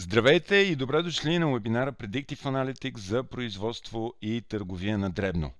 Здравейте и добре дошли на вебинара Predictive Analytics за производство и търговия на дребно.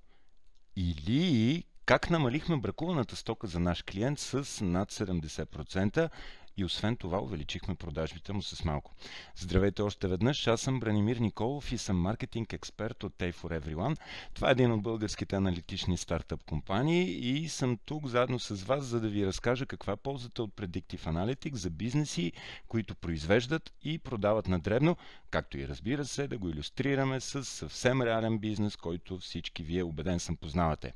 Или как намалихме бракуваната стока за наш клиент с над 70% и освен това увеличихме продажбите му с малко. Здравейте още веднъж, аз съм Бранимир Николов и съм маркетинг експерт от Tay for Everyone. Това е един от българските аналитични стартъп компании и съм тук заедно с вас, за да ви разкажа каква е ползата от Predictive Analytics за бизнеси, които произвеждат и продават на дребно, както и разбира се да го иллюстрираме с съвсем реален бизнес, който всички вие убеден съм познавате.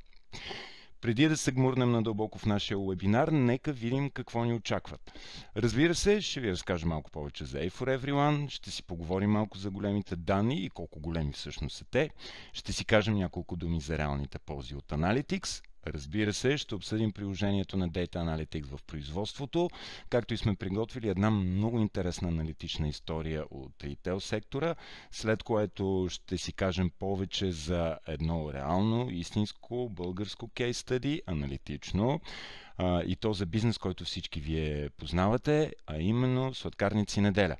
Преди да се гмурнем надълбоко в нашия вебинар, нека видим какво ни очакват. Разбира се, ще ви разкажа малко повече за A4 Everyone, ще си поговорим малко за големите данни и колко големи всъщност са те, ще си кажем няколко думи за реалните ползи от Analytics, Разбира се, ще обсъдим приложението на Data Analytics в производството, както и сме приготвили една много интересна аналитична история от ритейл сектора, след което ще си кажем повече за едно реално, истинско българско кейс стади, аналитично, и то за бизнес, който всички вие познавате, а именно сладкарници неделя.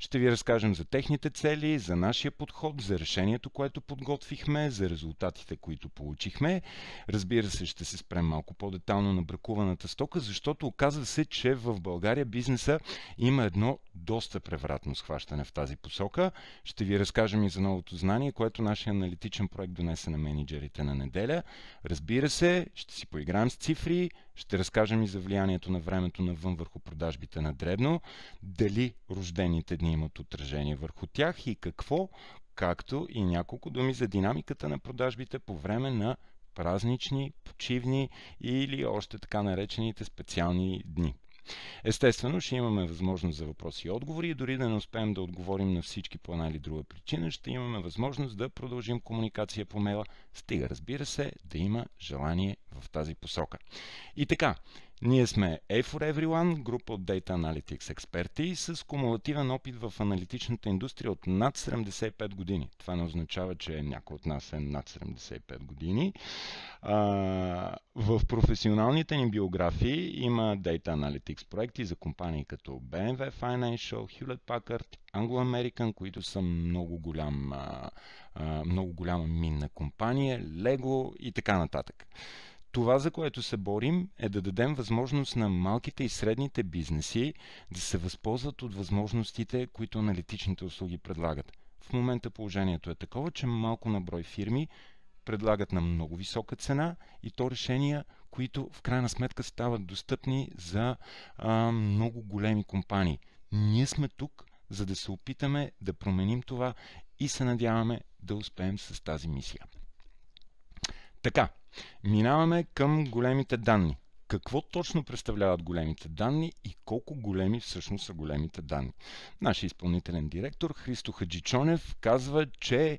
Ще ви разкажем за техните цели, за нашия подход, за решението, което подготвихме, за резултатите, които получихме. Разбира се, ще се спрем малко по-детално на бракуваната стока, защото оказва се, че в България бизнеса има едно доста превратно схващане в тази посока. Ще ви разкажем и за новото знание, което нашия аналитичен проект донесе на менеджерите на неделя. Разбира се, ще си поиграем с цифри, ще разкажем и за влиянието на времето навън върху продажбите на дребно, дали рождените дни имат отражение върху тях и какво, както и няколко думи за динамиката на продажбите по време на празнични, почивни или още така наречените специални дни. Естествено, ще имаме възможност за въпроси и отговори и дори да не успеем да отговорим на всички по една или друга причина, ще имаме възможност да продължим комуникация по мейла Стига, разбира се, да има желание в тази посока. И така, ние сме A for Everyone, група от Data Analytics експерти с кумулативен опит в аналитичната индустрия от над 75 години. Това не означава, че някой от нас е над 75 години. А, в професионалните ни биографии има Data Analytics проекти за компании като BMW Financial, Hewlett Packard, Anglo American, които са много голям а, много голяма минна компания, Лего и така нататък. Това, за което се борим, е да дадем възможност на малките и средните бизнеси да се възползват от възможностите, които аналитичните услуги предлагат. В момента положението е такова, че малко на брой фирми предлагат на много висока цена и то решения, които в крайна сметка стават достъпни за а, много големи компании. Ние сме тук, за да се опитаме да променим това и се надяваме да успеем с тази мисия. Така, минаваме към големите данни. Какво точно представляват големите данни и колко големи всъщност са големите данни? Нашия изпълнителен директор Христо Хаджичонев казва, че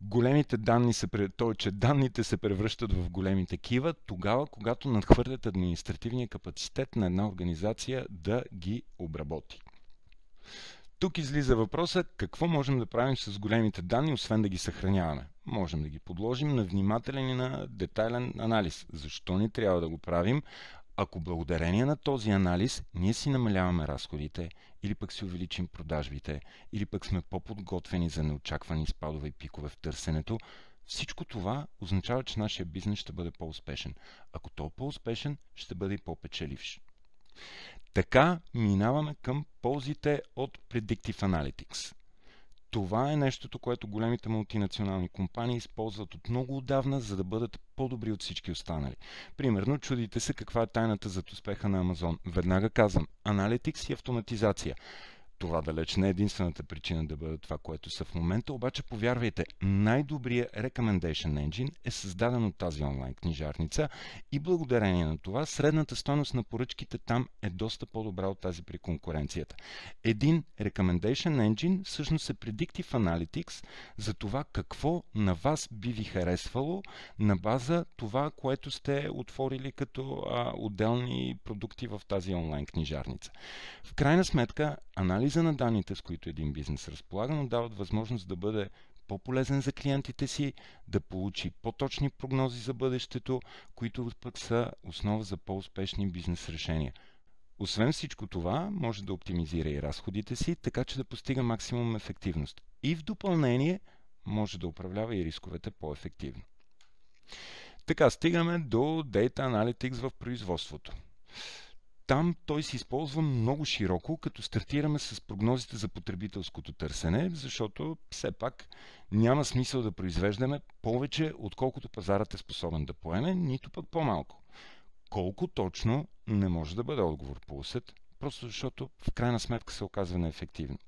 големите данни се, той, че данните се превръщат в големи такива, тогава, когато надхвърлят административния капацитет на една организация да ги обработи. Тук излиза въпроса какво можем да правим с големите данни, освен да ги съхраняваме. Можем да ги подложим на внимателен и на детайлен анализ. Защо ни трябва да го правим? Ако благодарение на този анализ ние си намаляваме разходите или пък си увеличим продажбите, или пък сме по-подготвени за неочаквани спадове и пикове в търсенето, всичко това означава, че нашия бизнес ще бъде по-успешен. Ако то е по-успешен, ще бъде и по-печеливш. Така минаваме към ползите от Predictive Analytics. Това е нещото, което големите мултинационални компании използват от много отдавна, за да бъдат по-добри от всички останали. Примерно, чудите се каква е тайната за успеха на Амазон. Веднага казвам, аналитикс и автоматизация. Това далеч не е единствената причина да бъдат това, което са в момента, обаче повярвайте, най-добрият Recommendation Engine е създаден от тази онлайн книжарница и благодарение на това средната стоеност на поръчките там е доста по-добра от тази при конкуренцията. Един Recommendation Engine всъщност е Predictive Analytics за това какво на вас би ви харесвало на база това, което сте отворили като а, отделни продукти в тази онлайн книжарница. В крайна сметка, анализ анализа на данните, с които един бизнес разполага, но дават възможност да бъде по-полезен за клиентите си, да получи по-точни прогнози за бъдещето, които пък са основа за по-успешни бизнес решения. Освен всичко това, може да оптимизира и разходите си, така че да постига максимум ефективност. И в допълнение може да управлява и рисковете по-ефективно. Така, стигаме до Data Analytics в производството. Там той се използва много широко, като стартираме с прогнозите за потребителското търсене, защото все пак няма смисъл да произвеждаме повече, отколкото пазарът е способен да поеме, нито пък по-малко. Колко точно не може да бъде отговор по усет, просто защото в крайна сметка се оказва неефективно.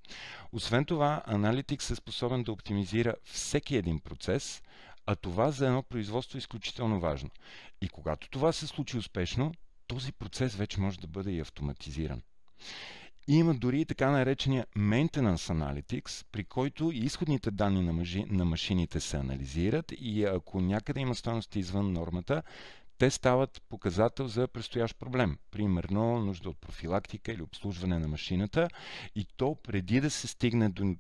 Освен това, аналитик е способен да оптимизира всеки един процес, а това за едно производство е изключително важно. И когато това се случи успешно, този процес вече може да бъде и автоматизиран. И има дори и така наречения Maintenance Analytics, при който изходните данни на, мъжи, на машините се анализират и ако някъде има стоености извън нормата, те стават показател за предстоящ проблем. Примерно нужда от профилактика или обслужване на машината и то преди да се стигне до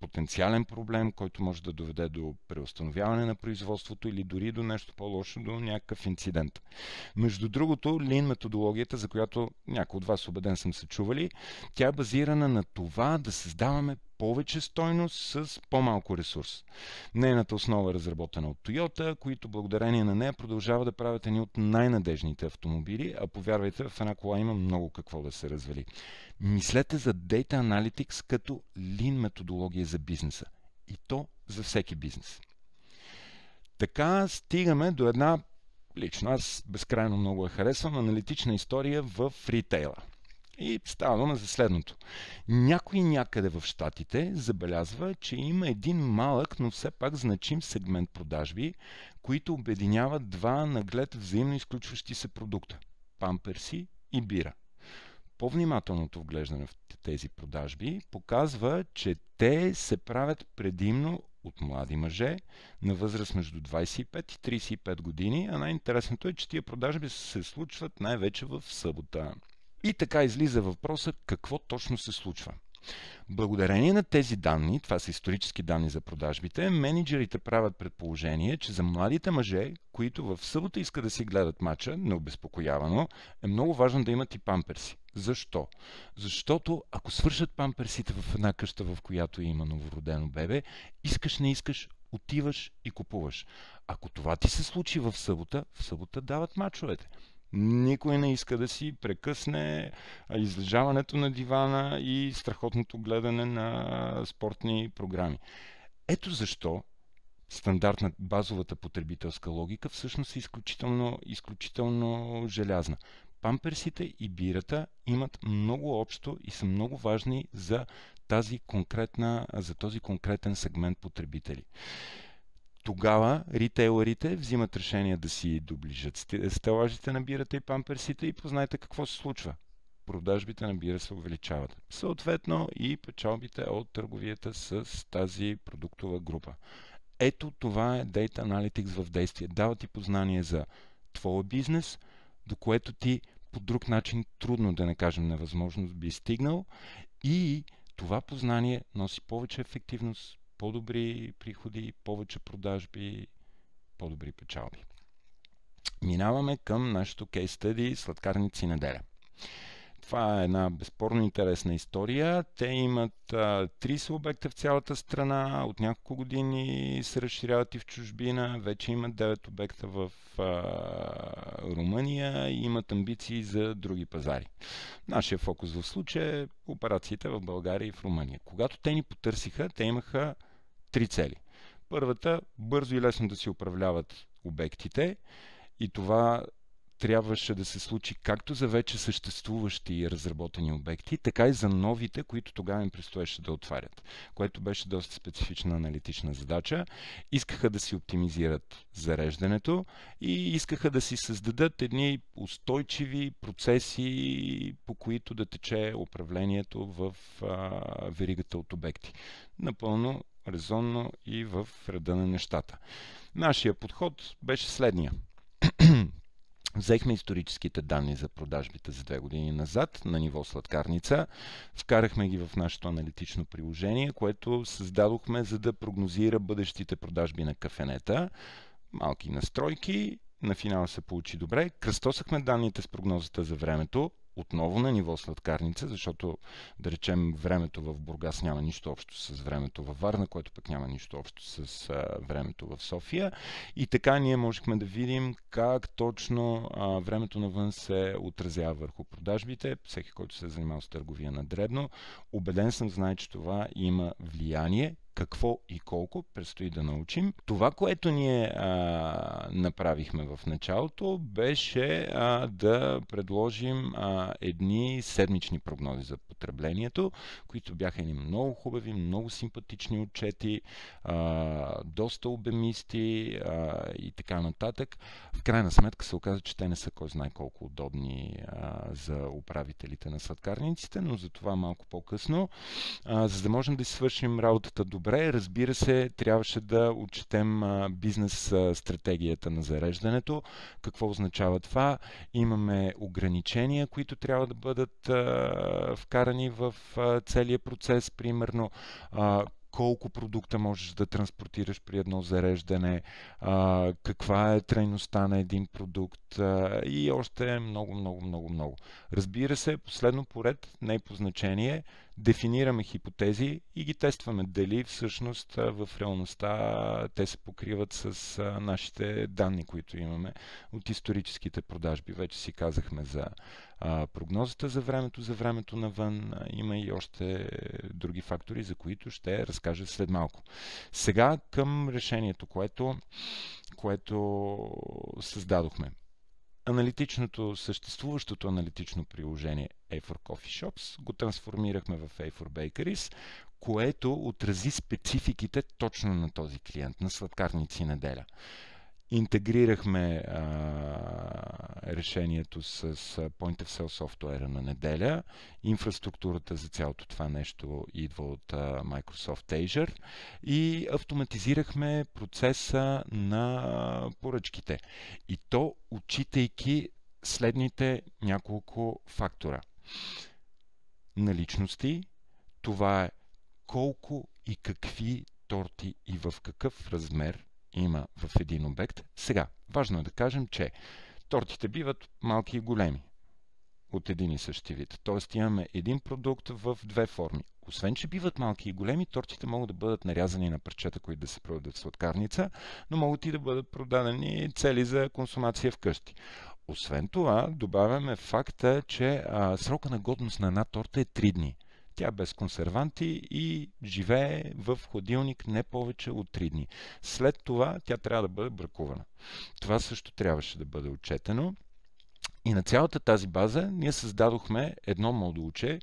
потенциален проблем, който може да доведе до преустановяване на производството или дори до нещо по-лошо, до някакъв инцидент. Между другото, лин методологията, за която някои от вас убеден съм се чували, тя е базирана на това да създаваме повече стойност с по-малко ресурс. Нейната основа е разработена от Toyota, които благодарение на нея продължава да правят едни от най-надежните автомобили, а повярвайте, в една кола има много какво да се развали. Мислете за Data Analytics като лин методология за бизнеса. И то за всеки бизнес. Така стигаме до една, лично аз безкрайно много я харесвам, аналитична история в ритейла – и става дума за следното. Някой някъде в Штатите забелязва, че има един малък, но все пак значим сегмент продажби, които обединяват два наглед взаимно изключващи се продукта – памперси и бира. По-внимателното вглеждане в тези продажби показва, че те се правят предимно от млади мъже на възраст между 25 и 35 години, а най-интересното е, че тия продажби се случват най-вече в събота. И така излиза въпроса какво точно се случва. Благодарение на тези данни, това са исторически данни за продажбите, менеджерите правят предположение, че за младите мъже, които в събота искат да си гледат мача необезпокоявано, е много важно да имат и памперси. Защо? Защото ако свършат памперсите в една къща, в която има новородено бебе, искаш не искаш, отиваш и купуваш. Ако това ти се случи в събота, в събота дават мачовете. Никой не иска да си прекъсне излежаването на дивана и страхотното гледане на спортни програми. Ето защо стандартна базовата потребителска логика всъщност е изключително, изключително желязна. Памперсите и бирата имат много общо и са много важни за, тази конкретна, за този конкретен сегмент потребители тогава ритейлерите взимат решение да си доближат стелажите на бирата и памперсите и познайте какво се случва. Продажбите на бира се увеличават. Съответно и печалбите от търговията с тази продуктова група. Ето това е Data Analytics в действие. Дава ти познание за твоя бизнес, до което ти по друг начин трудно, да не кажем невъзможно, би стигнал и това познание носи повече ефективност, по-добри приходи, повече продажби, по-добри печалби. Минаваме към нашото кейс стъди сладкарници неделя. Това е една безспорно интересна история. Те имат 30 обекта в цялата страна, от няколко години се разширяват и в чужбина. Вече имат 9 обекта в а, Румъния и имат амбиции за други пазари. Нашия фокус в случая е операциите в България и в Румъния. Когато те ни потърсиха, те имаха три цели. Първата бързо и лесно да си управляват обектите и това трябваше да се случи както за вече съществуващи и разработени обекти, така и за новите, които тогава им предстоеше да отварят, което беше доста специфична аналитична задача. Искаха да си оптимизират зареждането и искаха да си създадат едни устойчиви процеси, по които да тече управлението в а, веригата от обекти. Напълно резонно и в реда на нещата. Нашия подход беше следния Взехме историческите данни за продажбите за две години назад на ниво сладкарница. Вкарахме ги в нашето аналитично приложение, което създадохме за да прогнозира бъдещите продажби на кафенета. Малки настройки, на финала се получи добре. Кръстосахме данните с прогнозата за времето, отново на ниво сладкарница, защото да речем времето в Бургас няма нищо общо с времето във Варна, което пък няма нищо общо с а, времето в София. И така ние можехме да видим как точно а, времето навън се отразява върху продажбите. Всеки, който се е занимавал с търговия на дребно, убеден съм, знае, че това има влияние какво и колко, предстои да научим. Това, което ние а, направихме в началото, беше а, да предложим а, едни седмични прогнози за потреблението, които бяха едни много хубави, много симпатични отчети, а, доста обемисти а, и така нататък. В крайна сметка се оказа, че те не са кой знае колко удобни а, за управителите на сладкарниците, но за това малко по-късно, а, за да можем да си свършим работата добре добре. Разбира се, трябваше да отчетем бизнес стратегията на зареждането. Какво означава това? Имаме ограничения, които трябва да бъдат вкарани в целия процес, примерно колко продукта можеш да транспортираш при едно зареждане, а, каква е трайността на един продукт а, и още много, много, много, много. Разбира се, последно поред, не е по значение, дефинираме хипотези и ги тестваме дали всъщност в реалността те се покриват с нашите данни, които имаме от историческите продажби. Вече си казахме за прогнозата за времето, за времето навън. Има и още други фактори, за които ще разкажа след малко. Сега към решението, което, което създадохме аналитичното, съществуващото аналитично приложение A4 Coffee Shops го трансформирахме в A4 Bakeries, което отрази спецификите точно на този клиент, на сладкарници неделя. Интегрирахме а, решението с Point of Sale софтуера на неделя. Инфраструктурата за цялото това нещо идва от а, Microsoft Azure и автоматизирахме процеса на поръчките. И то отчитайки следните няколко фактора. Наличности, това е колко и какви торти и в какъв размер има в един обект. Сега, важно е да кажем, че тортите биват малки и големи от един и същи вид. Тоест имаме един продукт в две форми. Освен, че биват малки и големи, тортите могат да бъдат нарязани на парчета, които да се продадат в сладкарница, но могат и да бъдат продадени цели за консумация вкъщи. Освен това, добавяме факта, че а, срока на годност на една торта е 3 дни. Тя е без консерванти и живее в ходилник не повече от 3 дни. След това тя трябва да бъде бракувана. Това също трябваше да бъде отчетено. И на цялата тази база ние създадохме едно модулче,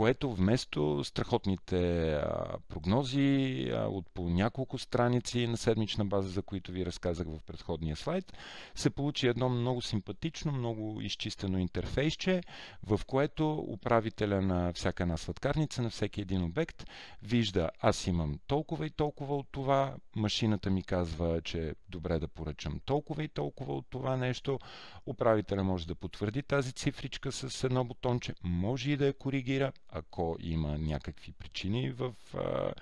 което вместо страхотните прогнози от по няколко страници на седмична база, за които ви разказах в предходния слайд, се получи едно много симпатично, много изчистено интерфейсче, в което управителя на всяка една сладкарница, на всеки един обект, вижда аз имам толкова и толкова от това, машината ми казва, че е добре да поръчам толкова и толкова от това нещо, управителя може да потвърди тази цифричка с едно бутонче, може и да я коригира, ако има някакви причини в а,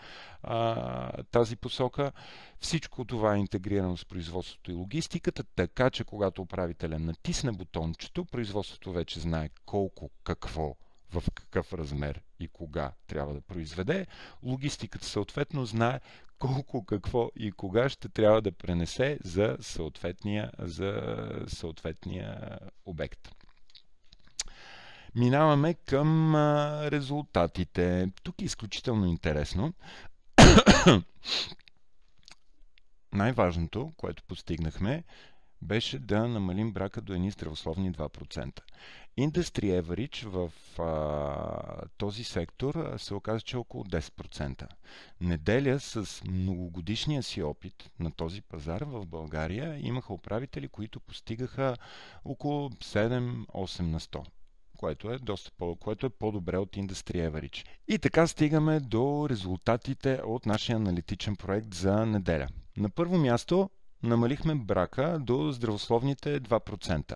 а, тази посока. Всичко това е интегрирано с производството и логистиката, така че когато управителя натисне бутончето, производството вече знае колко, какво, в какъв размер и кога трябва да произведе. Логистиката съответно знае колко, какво и кога ще трябва да пренесе за съответния, за съответния обект. Минаваме към а, резултатите. Тук е изключително интересно. Най-важното, което постигнахме, беше да намалим брака до едни здравословни 2%. Industry average в а, този сектор се оказа, че е около 10%. Неделя с многогодишния си опит на този пазар в България имаха управители, които постигаха около 7-8 на 100 което е, доста по, което е по-добре от Industry Average. И така стигаме до резултатите от нашия аналитичен проект за неделя. На първо място намалихме брака до здравословните 2%.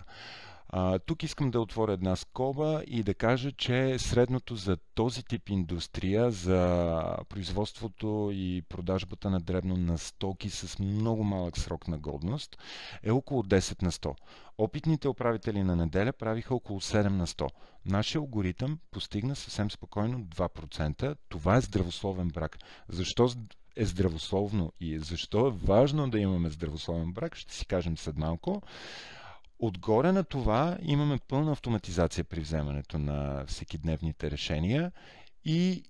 А, тук искам да отворя една скоба и да кажа, че средното за този тип индустрия, за производството и продажбата на дребно на стоки с много малък срок на годност е около 10 на 100. Опитните управители на неделя правиха около 7 на 100. Нашия алгоритъм постигна съвсем спокойно 2%. Това е здравословен брак. Защо е здравословно и защо е важно да имаме здравословен брак, ще си кажем след малко. Отгоре на това имаме пълна автоматизация при вземането на всекидневните решения и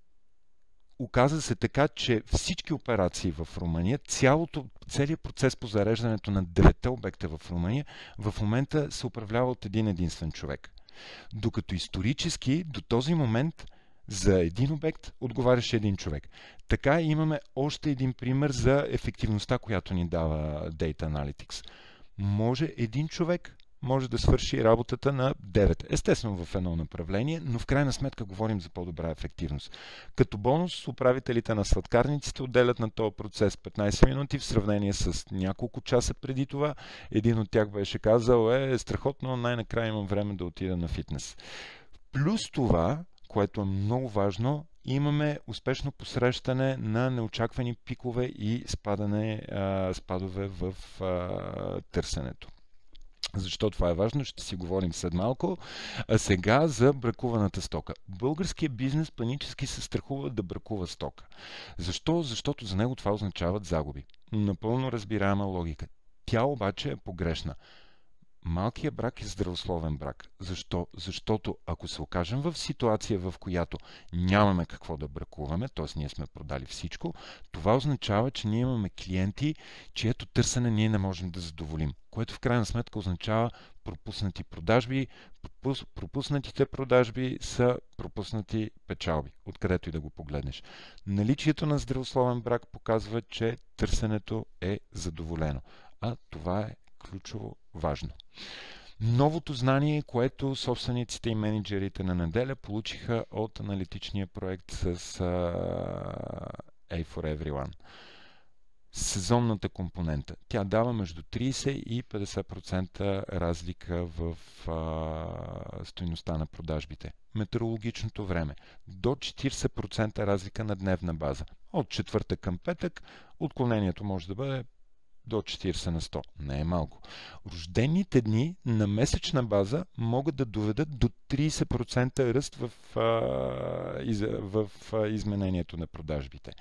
оказа се така, че всички операции в Румъния, цялото, целият процес по зареждането на девете обекта в Румъния, в момента се управлява от един единствен човек. Докато исторически до този момент за един обект отговаряше един човек. Така имаме още един пример за ефективността, която ни дава Data Analytics. Може един човек може да свърши работата на 9. Естествено в едно направление, но в крайна сметка говорим за по-добра ефективност. Като бонус, управителите на сладкарниците отделят на този процес 15 минути в сравнение с няколко часа преди това. Един от тях беше казал, «Е, е, страхотно, най-накрая имам време да отида на фитнес. Плюс това, което е много важно, имаме успешно посрещане на неочаквани пикове и спадане, а, спадове в а, търсенето. Защо това е важно, ще си говорим след малко. А сега за бракуваната стока. Българският бизнес панически се страхува да бракува стока. Защо? Защото за него това означават загуби. Напълно разбираема логика. Тя обаче е погрешна. Малкият брак е здравословен брак. Защо? Защото ако се окажем в ситуация, в която нямаме какво да бракуваме, т.е. ние сме продали всичко, това означава, че ние имаме клиенти, чието търсене ние не можем да задоволим. Което в крайна сметка означава пропуснати продажби. Пропус... Пропуснатите продажби са пропуснати печалби, откъдето и да го погледнеш. Наличието на здравословен брак показва, че търсенето е задоволено. А това е ключово важно. Новото знание, което собствениците и менеджерите на неделя получиха от аналитичния проект с A for Everyone сезонната компонента. Тя дава между 30 и 50% разлика в а, стоеността на продажбите. Метеорологичното време. До 40% разлика на дневна база. От четвъртък към петък отклонението може да бъде до 40 на 100. Не е малко. Рождените дни на месечна база могат да доведат до 30% ръст в, а, из, в а, изменението на продажбите.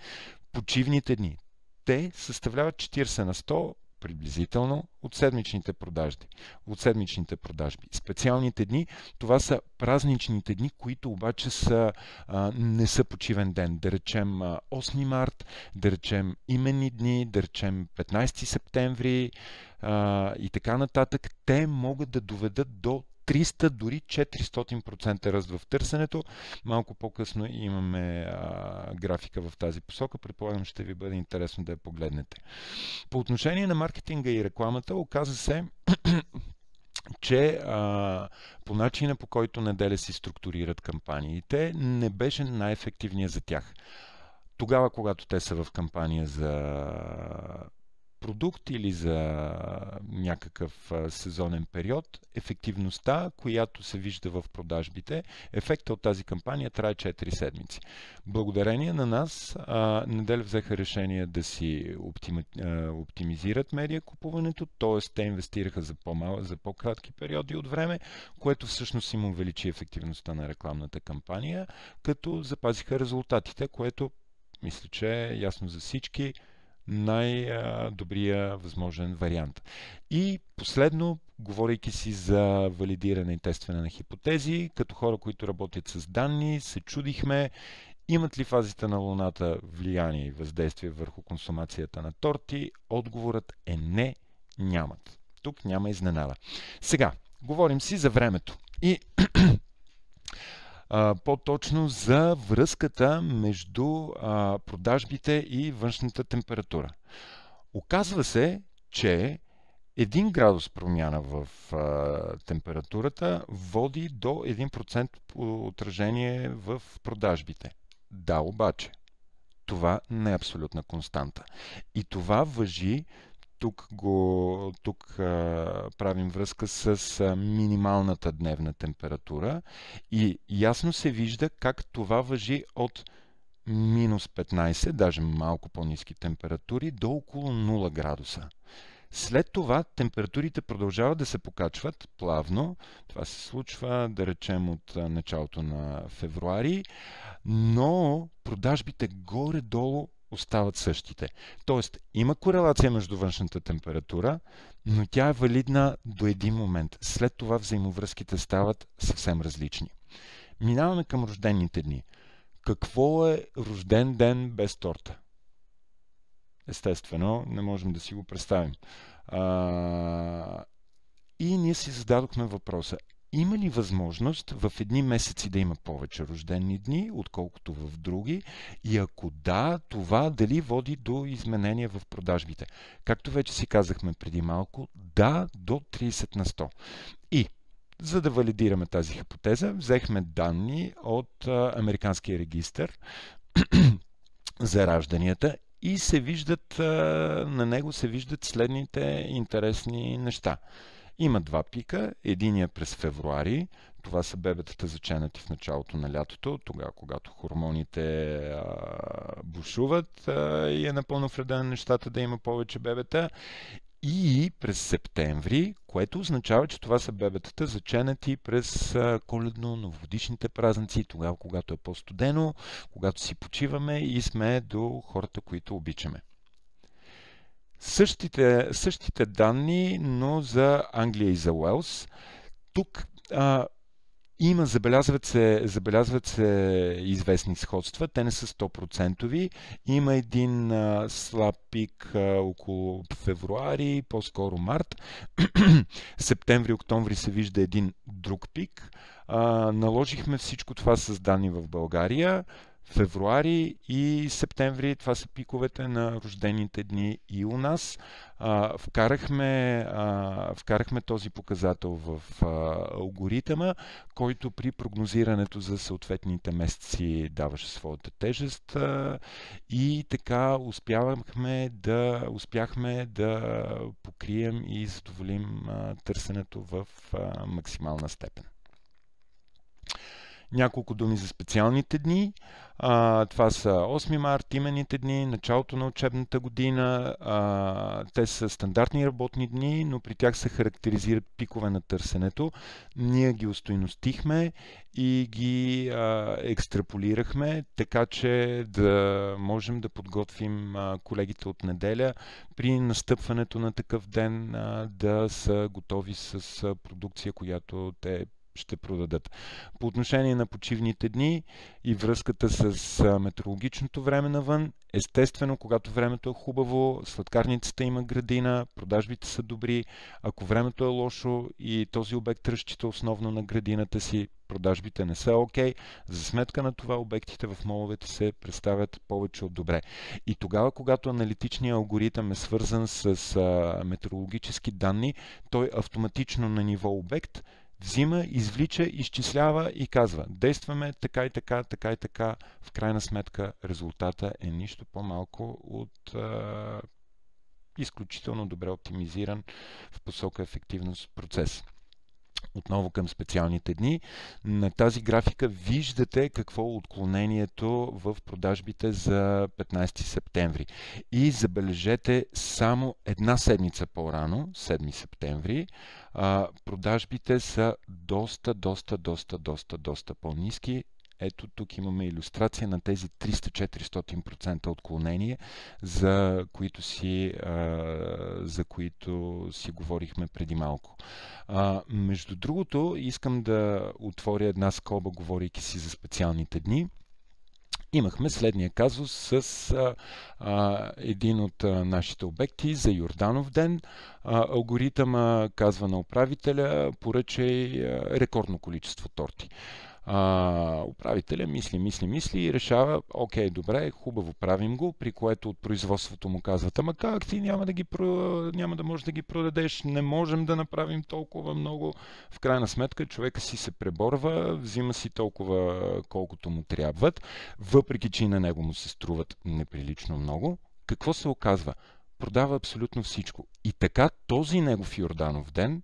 Почивните дни. Те съставляват 40 на 100 приблизително от седмичните продажби. От седмичните продажби. Специалните дни, това са празничните дни, които обаче са, а, не са почивен ден. Да речем 8 март, да речем имени дни, да речем 15 септември а, и така нататък. Те могат да доведат до 300, дори 400% ръст в търсенето. Малко по-късно имаме а, графика в тази посока. Предполагам, ще ви бъде интересно да я погледнете. По отношение на маркетинга и рекламата, оказа се, че а, по начина по който неделя си структурират кампаниите, не беше най-ефективният за тях. Тогава, когато те са в кампания за продукт или за някакъв сезонен период, ефективността, която се вижда в продажбите, ефекта от тази кампания трае 4 седмици. Благодарение на нас, неделя взеха решение да си оптимизират медиа купуването, т.е. те инвестираха за, по за по-кратки периоди от време, което всъщност им увеличи ефективността на рекламната кампания, като запазиха резултатите, което мисля, че е ясно за всички най-добрия възможен вариант. И последно, говорейки си за валидиране и тестване на хипотези, като хора, които работят с данни, се чудихме имат ли фазите на Луната влияние и въздействие върху консумацията на торти? Отговорът е не, нямат. Тук няма изненада. Сега, говорим си за времето. И по-точно за връзката между а, продажбите и външната температура. Оказва се, че 1 градус промяна в а, температурата води до 1% отражение в продажбите. Да, обаче, това не е абсолютна константа. И това въжи тук, го, тук а, правим връзка с а, минималната дневна температура и ясно се вижда как това въжи от минус 15, даже малко по-низки температури, до около 0 градуса. След това температурите продължават да се покачват плавно. Това се случва, да речем, от началото на февруари, но продажбите горе-долу остават същите. Тоест, има корелация между външната температура, но тя е валидна до един момент. След това взаимовръзките стават съвсем различни. Минаваме към рождените дни. Какво е рожден ден без торта? Естествено, не можем да си го представим. А... И ние си зададохме въпроса. Има ли възможност в едни месеци да има повече рождени дни, отколкото в други? И ако да, това дали води до изменения в продажбите? Както вече си казахме преди малко, да, до 30 на 100. И за да валидираме тази хипотеза, взехме данни от а, Американския регистр за ражданията и се виждат, а, на него се виждат следните интересни неща. Има два пика. Единия е през февруари. Това са бебетата заченати в началото на лятото, тогава когато хормоните а, бушуват а, и е напълно вреда на нещата да има повече бебета. И през септември, което означава, че това са бебетата заченати през коледно-новогодишните празници, тогава когато е по-студено, когато си почиваме и сме до хората, които обичаме. Същите, същите данни, но за Англия и за Уелс. Тук а, има, забелязват се, забелязват се известни сходства, те не са 100%. Има един а, слаб пик а, около февруари, по-скоро март. Септември-октомври се вижда един друг пик. А, наложихме всичко това с данни в България февруари и септември. Това са пиковете на рождените дни и у нас. А, вкарахме, а, вкарахме този показател в а, алгоритъма, който при прогнозирането за съответните месеци даваше своята тежест а, и така успявахме да, успяхме да покрием и задоволим а, търсенето в а, максимална степен. Няколко думи за специалните дни. А, това са 8 март, имените дни, началото на учебната година. А, те са стандартни работни дни, но при тях се характеризират пикове на търсенето. Ние ги устойностихме и ги а, екстраполирахме, така че да можем да подготвим а, колегите от неделя при настъпването на такъв ден а, да са готови с а, продукция, която те ще продадат. По отношение на почивните дни и връзката с метеорологичното време навън, естествено, когато времето е хубаво, сладкарницата има градина, продажбите са добри. Ако времето е лошо и този обект разчита основно на градината си, продажбите не са окей. Okay. За сметка на това обектите в моловете се представят повече от добре. И тогава, когато аналитичният алгоритъм е свързан с а, метеорологически данни, той автоматично на ниво обект – взима, извлича, изчислява и казва действаме така и така, така и така. В крайна сметка резултата е нищо по-малко от а, изключително добре оптимизиран в посока ефективност процес отново към специалните дни. На тази графика виждате какво е отклонението в продажбите за 15 септември. И забележете само една седмица по-рано, 7 септември, продажбите са доста, доста, доста, доста, доста по-низки ето тук имаме иллюстрация на тези 300-400% отклонение, за които, си, за които си говорихме преди малко. Между другото, искам да отворя една скоба, говорейки си за специалните дни имахме следния казус с а, а, един от а, нашите обекти за Йорданов ден. А, алгоритъма казва на управителя поръчай а, рекордно количество торти. А, управителя мисли, мисли, мисли и решава, окей, добре, хубаво, правим го, при което от производството му казват, ама как ти няма да, ги, няма да можеш да ги продадеш, не можем да направим толкова много. В крайна сметка човека си се преборва, взима си толкова колкото му трябват, въпреки че и на него му се струват неприлично много. Какво се оказва? Продава абсолютно всичко. И така този негов Йорданов ден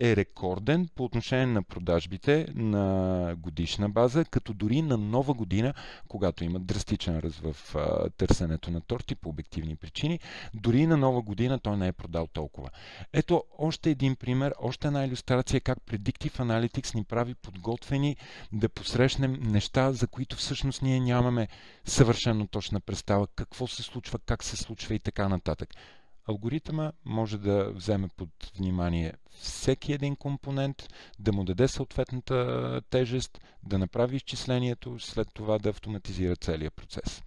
е рекорден по отношение на продажбите на годишна база, като дори на нова година, когато има драстичен раз в а, търсенето на торти по обективни причини, дори на нова година той не е продал толкова. Ето още един пример, още една иллюстрация как Predictive Analytics ни прави подготвени да посрещнем неща, за които всъщност ние нямаме съвършено точна представа какво се случва, как се случва и така нататък. Алгоритъма може да вземе под внимание всеки един компонент, да му даде съответната тежест, да направи изчислението, след това да автоматизира целият процес.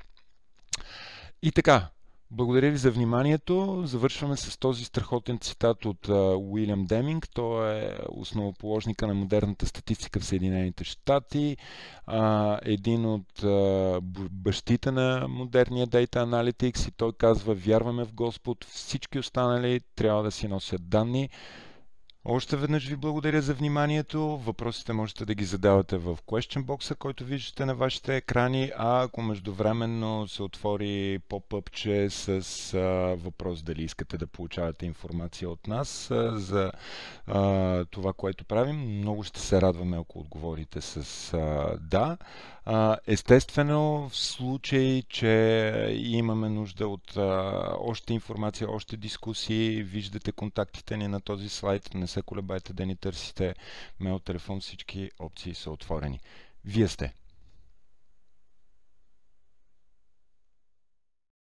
И така, благодаря ви за вниманието. Завършваме с този страхотен цитат от Уилям Деминг. Той е основоположника на модерната статистика в Съединените щати, един от бащите на модерния Data Analytics и той казва, вярваме в Господ, всички останали трябва да си носят данни. Още веднъж ви благодаря за вниманието. Въпросите можете да ги задавате в question box, който виждате на вашите екрани, а ако междувременно се отвори поп-ъпче с а, въпрос дали искате да получавате информация от нас а, за а, това, което правим, много ще се радваме, ако отговорите с а, да. А, естествено, в случай, че имаме нужда от а, още информация, още дискусии, виждате контактите ни на този слайд, не се колебайте да ни търсите. Мейл, телефон, всички опции са отворени. Вие сте